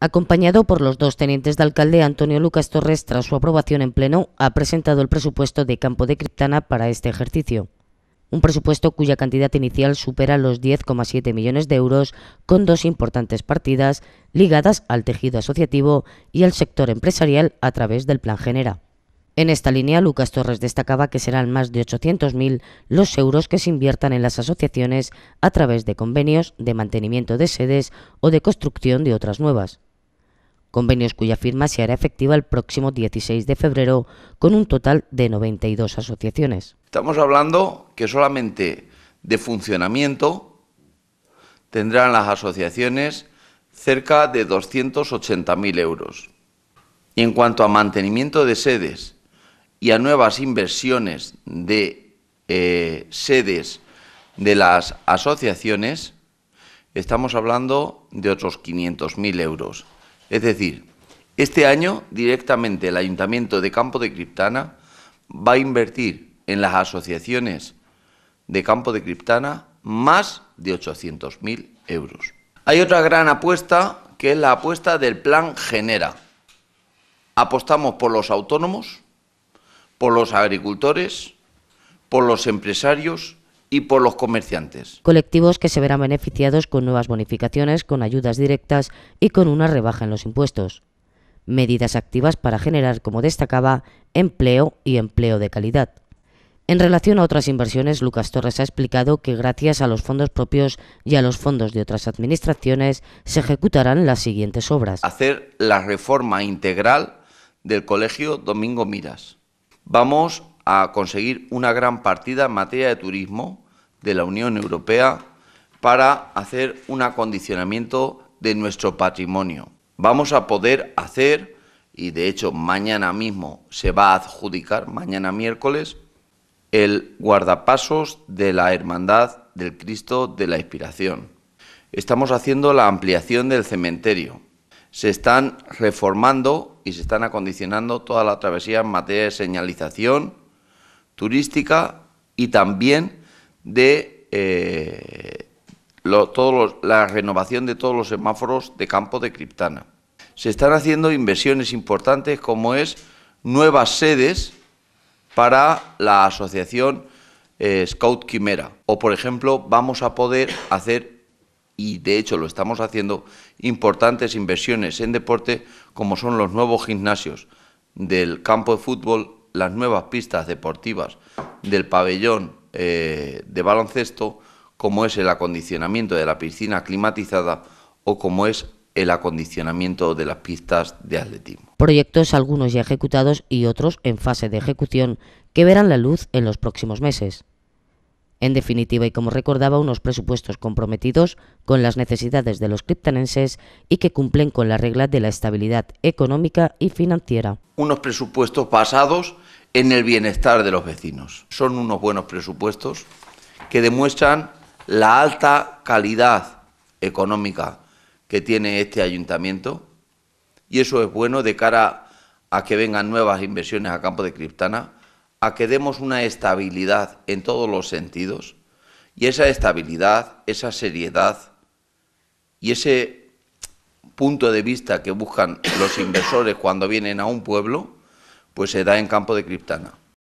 Acompañado por los dos tenientes de alcalde, Antonio Lucas Torres, tras su aprobación en pleno, ha presentado el presupuesto de Campo de Criptana para este ejercicio. Un presupuesto cuya cantidad inicial supera los 10,7 millones de euros, con dos importantes partidas ligadas al tejido asociativo y al sector empresarial a través del Plan Genera. En esta línea, Lucas Torres destacaba que serán más de 800.000 los euros que se inviertan en las asociaciones a través de convenios de mantenimiento de sedes o de construcción de otras nuevas convenios cuya firma se hará efectiva el próximo 16 de febrero con un total de 92 asociaciones. Estamos hablando que solamente de funcionamiento tendrán las asociaciones cerca de 280.000 euros. Y en cuanto a mantenimiento de sedes y a nuevas inversiones de eh, sedes de las asociaciones, estamos hablando de otros 500.000 euros. Es decir, este año directamente el Ayuntamiento de Campo de Criptana va a invertir en las asociaciones de Campo de Criptana más de 800.000 euros. Hay otra gran apuesta que es la apuesta del plan Genera. Apostamos por los autónomos, por los agricultores, por los empresarios y por los comerciantes. Colectivos que se verán beneficiados con nuevas bonificaciones, con ayudas directas y con una rebaja en los impuestos. Medidas activas para generar, como destacaba, empleo y empleo de calidad. En relación a otras inversiones, Lucas Torres ha explicado que gracias a los fondos propios y a los fondos de otras administraciones se ejecutarán las siguientes obras. Hacer la reforma integral del Colegio Domingo Miras. Vamos a conseguir una gran partida en materia de turismo de la Unión Europea para hacer un acondicionamiento de nuestro patrimonio. Vamos a poder hacer, y de hecho mañana mismo se va a adjudicar, mañana miércoles, el guardapasos de la Hermandad del Cristo de la Inspiración. Estamos haciendo la ampliación del cementerio. Se están reformando y se están acondicionando toda la travesía en materia de señalización turística y también de eh, todos la renovación de todos los semáforos de campo de Criptana. Se están haciendo inversiones importantes como es nuevas sedes para la asociación eh, Scout Quimera. O, por ejemplo, vamos a poder hacer, y de hecho lo estamos haciendo, importantes inversiones en deporte como son los nuevos gimnasios del campo de fútbol las nuevas pistas deportivas del pabellón eh, de baloncesto, como es el acondicionamiento de la piscina climatizada o como es el acondicionamiento de las pistas de atletismo. Proyectos algunos ya ejecutados y otros en fase de ejecución que verán la luz en los próximos meses. En definitiva, y como recordaba, unos presupuestos comprometidos con las necesidades de los criptanenses y que cumplen con las reglas de la estabilidad económica y financiera. Unos presupuestos basados en el bienestar de los vecinos. Son unos buenos presupuestos que demuestran la alta calidad económica que tiene este ayuntamiento y eso es bueno de cara a que vengan nuevas inversiones a campo de Criptana a que demos una estabilidad en todos los sentidos, y esa estabilidad, esa seriedad y ese punto de vista que buscan los inversores cuando vienen a un pueblo, pues se da en campo de Criptana.